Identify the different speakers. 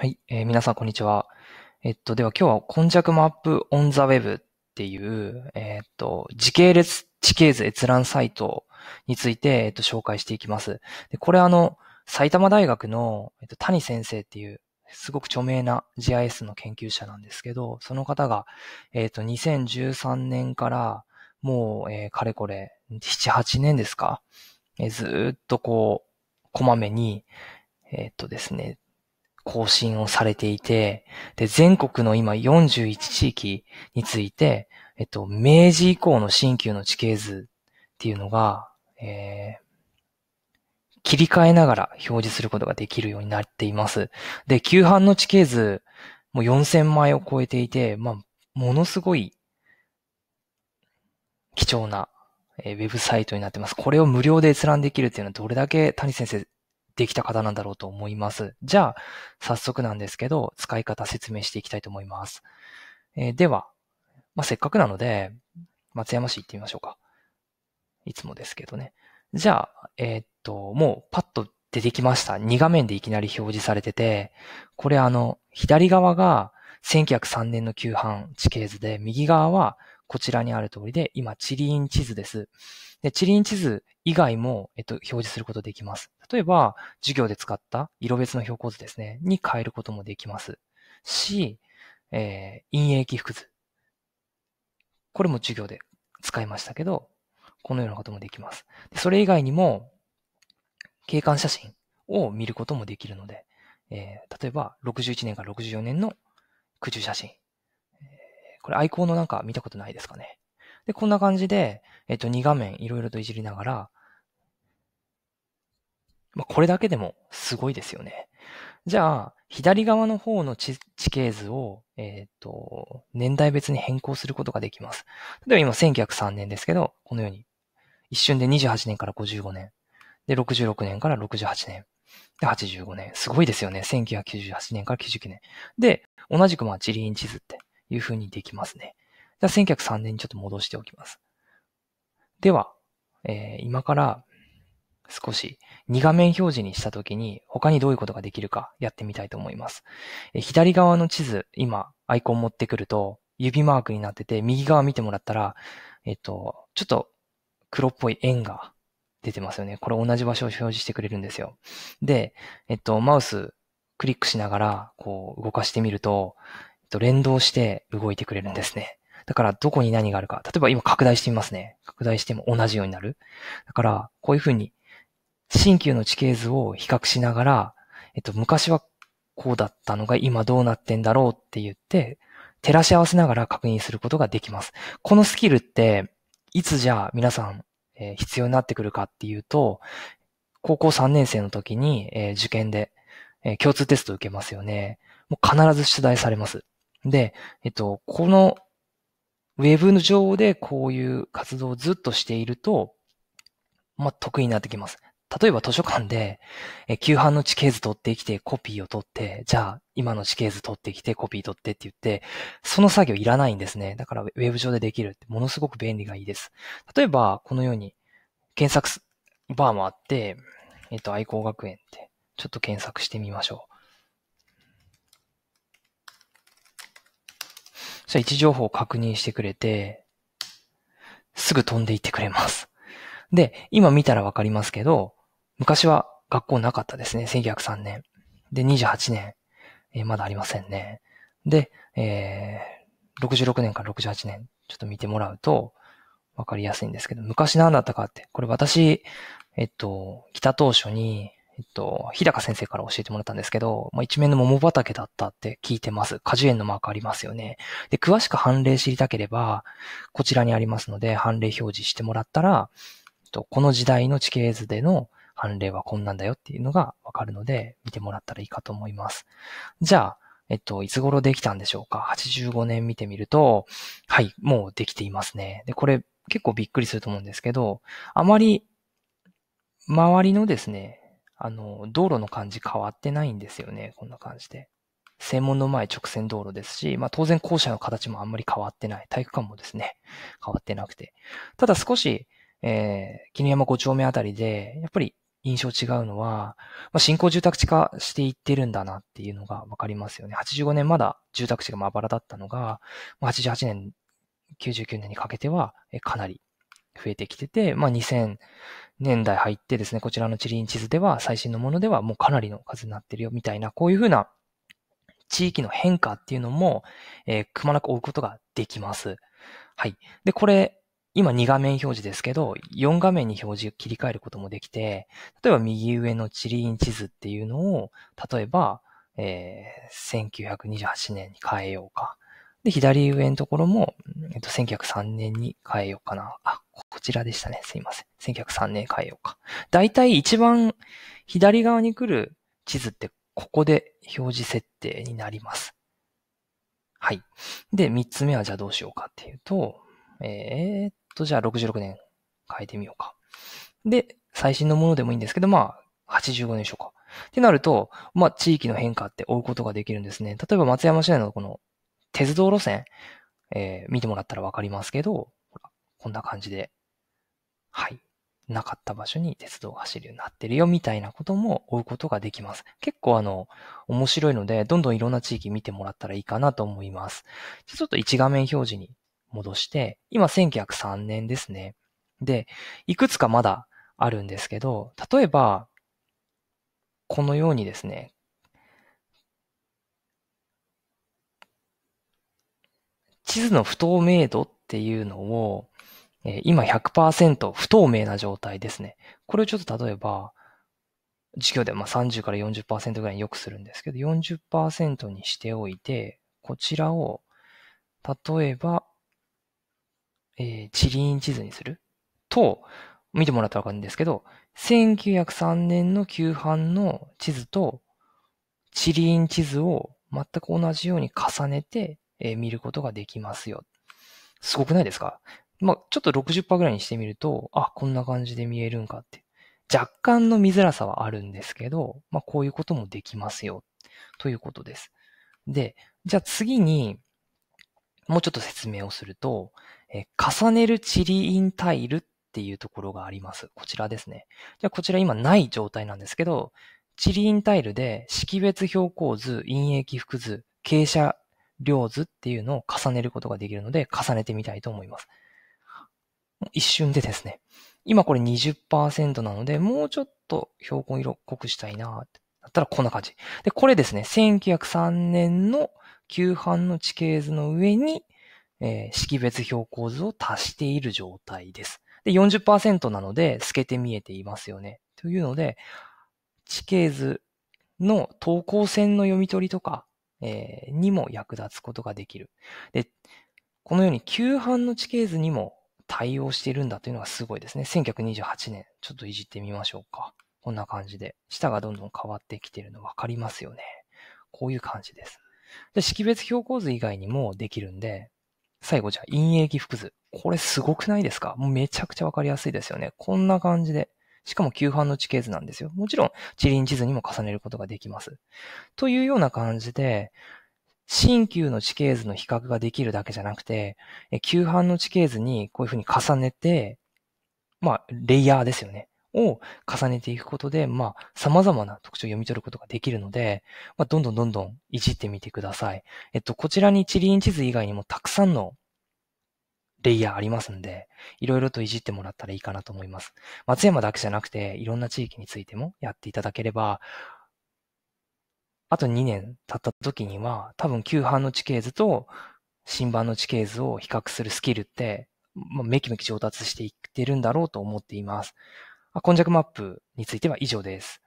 Speaker 1: はい、えー、皆さん、こんにちは。えっと、では今日は、今弱マップオンザウェブっていう、えー、っと、時系列、地形図閲覧サイトについて、えっと、紹介していきます。で、これあの、埼玉大学の、えっと、谷先生っていう、すごく著名な GIS の研究者なんですけど、その方が、えっと、2013年から、もう、えー、かれこれ、7、8年ですか、えー、ずっとこう、こまめに、えっとですね、更新をされていて、で、全国の今41地域について、えっと、明治以降の新旧の地形図っていうのが、えー、切り替えながら表示することができるようになっています。で、旧版の地形図、もう4000枚を超えていて、まあ、ものすごい貴重な、えウェブサイトになってます。これを無料で閲覧できるっていうのはどれだけ谷先生できた方なんだろうと思います。じゃあ、早速なんですけど、使い方説明していきたいと思います。えー、では、まあ、せっかくなので、松山市行ってみましょうか。いつもですけどね。じゃあ、えー、っと、もうパッと出てきました。2画面でいきなり表示されてて、これあの、左側が1903年の旧版地形図で、右側はこちらにある通りで、今、地理院地図です。で、地理院地図以外も、えっと、表示することできます。例えば、授業で使った色別の標高図ですね、に変えることもできますし、えー、陰影起伏図。これも授業で使いましたけど、このようなこともできます。それ以外にも、景観写真を見ることもできるので、えー、例えば61年から64年の空中写真これアイコンのなんか見たことないですかね。で、こんな感じで、えっと、2画面いろいろといじりながら、まあ、これだけでもすごいですよね。じゃあ、左側の方の地形図を、えっ、ー、と、年代別に変更することができます。例えば今1903年ですけど、このように、一瞬で28年から55年、で、66年から68年、で、85年。すごいですよね。1998年から99年。で、同じくまあ、地理院地図って。いうふうにできますね。じゃあ1903年にちょっと戻しておきます。では、えー、今から少し2画面表示にしたときに他にどういうことができるかやってみたいと思います。え左側の地図、今アイコン持ってくると指マークになってて右側見てもらったら、えっと、ちょっと黒っぽい円が出てますよね。これ同じ場所を表示してくれるんですよ。で、えっと、マウスクリックしながらこう動かしてみると、と、連動して動いてくれるんですね。だから、どこに何があるか。例えば今拡大してみますね。拡大しても同じようになる。だから、こういうふうに、新旧の地形図を比較しながら、えっと、昔はこうだったのが今どうなってんだろうって言って、照らし合わせながら確認することができます。このスキルって、いつじゃあ皆さん、えー、必要になってくるかっていうと、高校3年生の時に、えー、受験で、えー、共通テストを受けますよね。もう必ず出題されます。で、えっと、このウェブ上でこういう活動をずっとしていると、まあ、得意になってきます。例えば図書館で、え、旧版の地形図取ってきて、コピーを取って、じゃあ、今の地形図取ってきて、コピー取ってって言って、その作業いらないんですね。だから、ウェブ上でできるって、ものすごく便利がいいです。例えば、このように、検索バーもあって、えっと、愛好学園って、ちょっと検索してみましょう。じゃ位置情報を確認してくれて、すぐ飛んでいってくれます。で、今見たらわかりますけど、昔は学校なかったですね。1903年。で、28年。えー、まだありませんね。で、えー、66年から68年、ちょっと見てもらうと、わかりやすいんですけど、昔何だったかって、これ私、えっと、来た当初に、えっと、日高先生から教えてもらったんですけど、まあ、一面の桃畑だったって聞いてます。果樹園のマークありますよね。で、詳しく判例知りたければ、こちらにありますので、判例表示してもらったら、えっと、この時代の地形図での判例はこんなんだよっていうのがわかるので、見てもらったらいいかと思います。じゃあ、えっと、いつ頃できたんでしょうか ?85 年見てみると、はい、もうできていますね。で、これ結構びっくりすると思うんですけど、あまり周りのですね、あの、道路の感じ変わってないんですよね。こんな感じで。正門の前直線道路ですし、まあ当然校舎の形もあんまり変わってない。体育館もですね、変わってなくて。ただ少し、えー、絹山5丁目あたりで、やっぱり印象違うのは、まあ、新興住宅地化していってるんだなっていうのがわかりますよね。85年まだ住宅地がまばらだったのが、まあ、88年、99年にかけてはかなり増えてきてて、まあ、2000年代入ってですね、こちらの地理院地図では、最新のものではもうかなりの数になってるよ、みたいな、こういうふうな地域の変化っていうのも、えー、くまなく追うことができます。はい。で、これ、今2画面表示ですけど、4画面に表示を切り替えることもできて、例えば右上の地理院地図っていうのを、例えば、えー、1928年に変えようか。で、左上のところも、えっと、1903年に変えようかな。あ、こちらでしたね。すいません。1903年変えようか。だいたい一番左側に来る地図って、ここで表示設定になります。はい。で、三つ目はじゃあどうしようかっていうと、えー、っと、じゃあ66年変えてみようか。で、最新のものでもいいんですけど、まあ、85年でしょうか。ってなると、まあ、地域の変化って追うことができるんですね。例えば松山市内のこの鉄道路線、えー、見てもらったらわかりますけど、こんな感じで、はい。なかった場所に鉄道が走るようになってるよ、みたいなことも追うことができます。結構あの、面白いので、どんどんいろんな地域見てもらったらいいかなと思います。ちょっと1画面表示に戻して、今1903年ですね。で、いくつかまだあるんですけど、例えば、このようにですね、地図の不透明度っていうのを、えー、今100%不透明な状態ですね。これをちょっと例えば、授業でまあ30から40%ぐらいによくするんですけど、40%にしておいて、こちらを、例えば、えー、地理院地図にすると、見てもらったらわかるんですけど、1903年の旧版の地図と、地理院地図を全く同じように重ねてえー、見ることができますよ。すごくないですかまあ、ちょっと60%ぐらいにしてみると、あ、こんな感じで見えるんかって。若干の見づらさはあるんですけど、まあ、こういうこともできますよ。ということです。で、じゃあ次に、もうちょっと説明をすると、えー、重ねるチリインタイルっていうところがあります。こちらですね。じゃあこちら今ない状態なんですけど、チリインタイルで識別標高図、陰影起伏図、傾斜量図っていうのを重ねることができるので、重ねてみたいと思います。一瞬でですね。今これ20%なので、もうちょっと標高色濃くしたいなってだったらこんな感じ。で、これですね、1903年の旧版の地形図の上に、えー、識別標高図を足している状態です。で、40%なので透けて見えていますよね。というので、地形図の等高線の読み取りとか、えー、にも役立つことができる。で、このように旧版の地形図にも対応しているんだというのがすごいですね。1928年、ちょっといじってみましょうか。こんな感じで、下がどんどん変わってきているの分かりますよね。こういう感じです。で、識別標高図以外にもできるんで、最後じゃあ陰影起伏図。これすごくないですかもうめちゃくちゃ分かりやすいですよね。こんな感じで、しかも旧版の地形図なんですよ。もちろん、地院地図にも重ねることができます。というような感じで、新旧の地形図の比較ができるだけじゃなくて、旧版の地形図にこういうふうに重ねて、まあ、レイヤーですよね。を重ねていくことで、まあ、様々な特徴を読み取ることができるので、まあ、どんどんどんどんいじってみてください。えっと、こちらに地理院地図以外にもたくさんのレイヤーありますんで、いろいろといじってもらったらいいかなと思います。松山だけじゃなくて、いろんな地域についてもやっていただければ、あと2年経った時には、多分旧版の地形図と新版の地形図を比較するスキルって、まあ、めきめき上達していってるんだろうと思っています。今弱マップについては以上です。